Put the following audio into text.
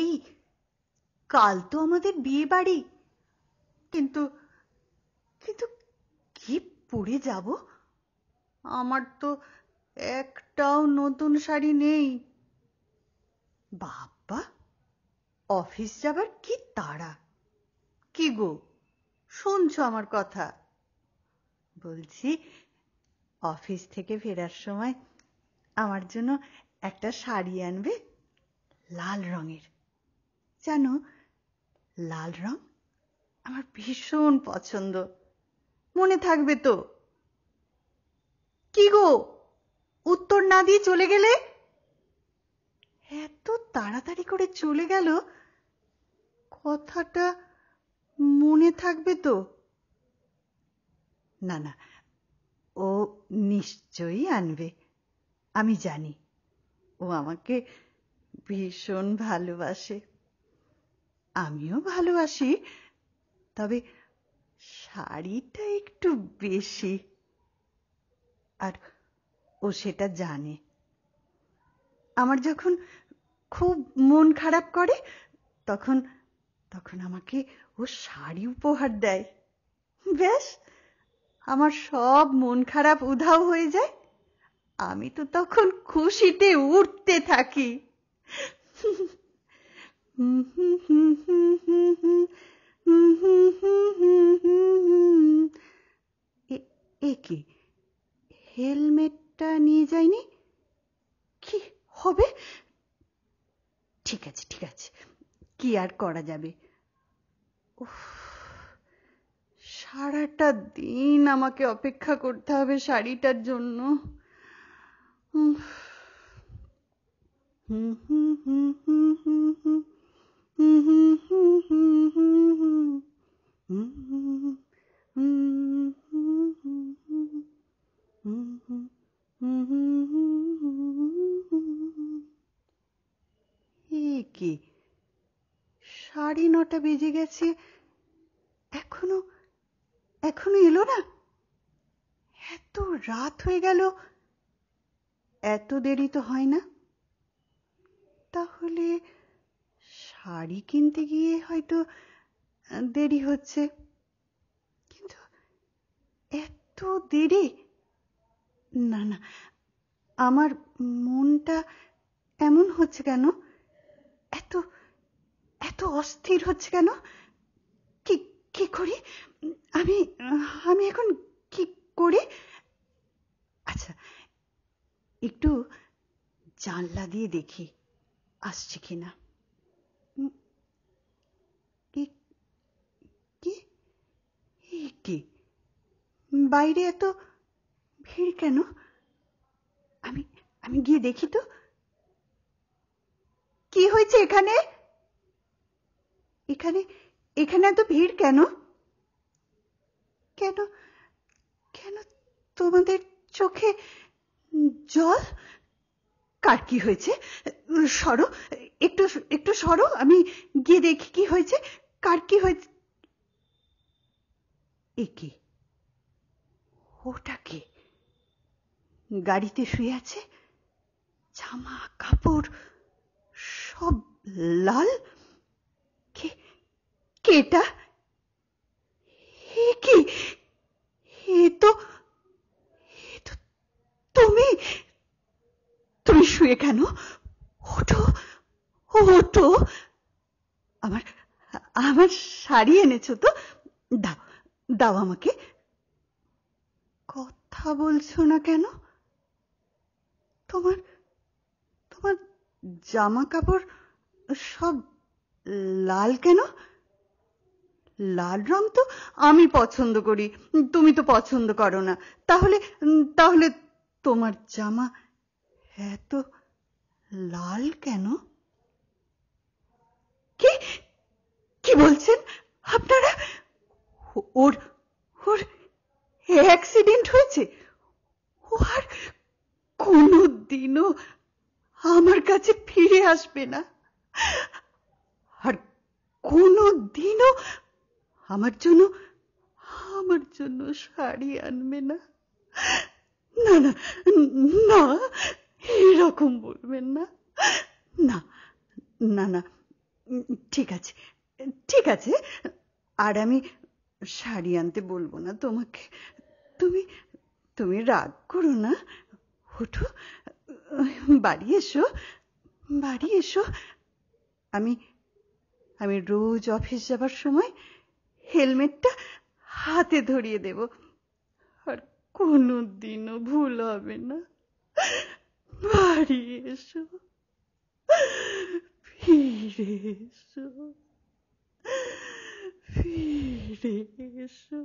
এই কাল তো আমাদের বিয়ে বাড়ি কিন্তু কিন্তু কি পরে যাব আমার তো একটাও নতুন শাড়ি নেই বাবা অফিস যাবার কি তাড়া কি গো শুনছো আমার কথা বলছি অফিস থেকে ফেরার সময় আমার জন্য একটা শাড়ি আনবে লাল রঙের জানো লাল রং আমার ভীষণ পছন্দ মনে থাকবে তো কি গো উত্তর না দিয়ে চলে গেলে এত তাড়াতাড়ি করে চলে গেল কথাটা মনে থাকবে তো না না ও নিশ্চয়ই আনবে আমি জানি ও আমাকে ভীষণ ভালোবাসে আমিও ভালোবাসি তবে শাড়িটা একটু বেশি আর ও সেটা জানে আমার যখন খুব মন খারাপ করে তখন তখন আমাকে ও শাড়ি উপহার দেয় ব্যাস আমার সব মন খারাপ উধাও হয়ে যায় আমি তো তখন খুশিতে উঠতে থাকি এ কি হেলমেটটা নিয়ে যায়নি কি হবে ঠিক আছে ঠিক আছে কি আর করা যাবে সারাটা দিন আমাকে অপেক্ষা করতে হবে শাড়িটার জন্য হুম হুম হুম হুম হুম হুম হুম কি সাড়ে নটা বেজে গেছে এখনো এখনো এলো না এত রাত হয়ে গেল এত দেরি তো হয় না তাহলে শাড়ি কিনতে গিয়ে হয়তো দেরি হচ্ছে কিন্তু এত দেরি না না আমার মনটা এমন হচ্ছে কেন এত এত অস্থির হচ্ছে কেন কি কি করি আমি আমি এখন কি করি আচ্ছা একটু জানলা দিয়ে দেখি আসছে কিনা বাইরে এত ভিড় কেন আমি আমি গিয়ে দেখি তো কি হয়েছে এখানে এখানে এখানে এত ভিড় কেন কেন কেন তোমাদের চোখে জল কার কি হয়েছে সরো একটু একটু সরো আমি গিয়ে দেখি কি হয়েছে কার কি হয়েছে একে ওটা কে গাড়িতে শুয়ে আছে জামা কাপড় সব লাল কেটা এ কি এ তো তুমি তুমি শুয়ে কেন ওঠো ওঠো আমার আমার শাড়ি এনেছো তো দাও দাও আমাকে কথা বলছো না কেন তোমার তোমার জামা কাপড় সব লাল কেন লাল রং তো আমি পছন্দ করি তুমি তো পছন্দ করো না তাহলে তাহলে তোমার জামা এত লাল কেন কি বলছেন আপনারা ওর ওর অ্যাক্সিডেন্ট হয়েছে ও আর কোনো দিনও আমার কাছে ফিরে আসবে না আর কোনো দিনও আমার জন্য আমার জন্য শাড়ি আনবে না না না না এরকম বলবেন না না না না ঠিক আছে ঠিক আছে আর আমি শাড়ি আনতে বলবো না তোমাকে তুমি তুমি রাগ করো না ওঠো বাড়ি এসো বাড়ি এসো আমি আমি রোজ অফিস যাবার সময় হেলমেটটা হাতে ধরিয়ে দেব আর কোনো দিনও ভুল হবে না বাড়ি এসো ফিরে এসো ফিরে এসো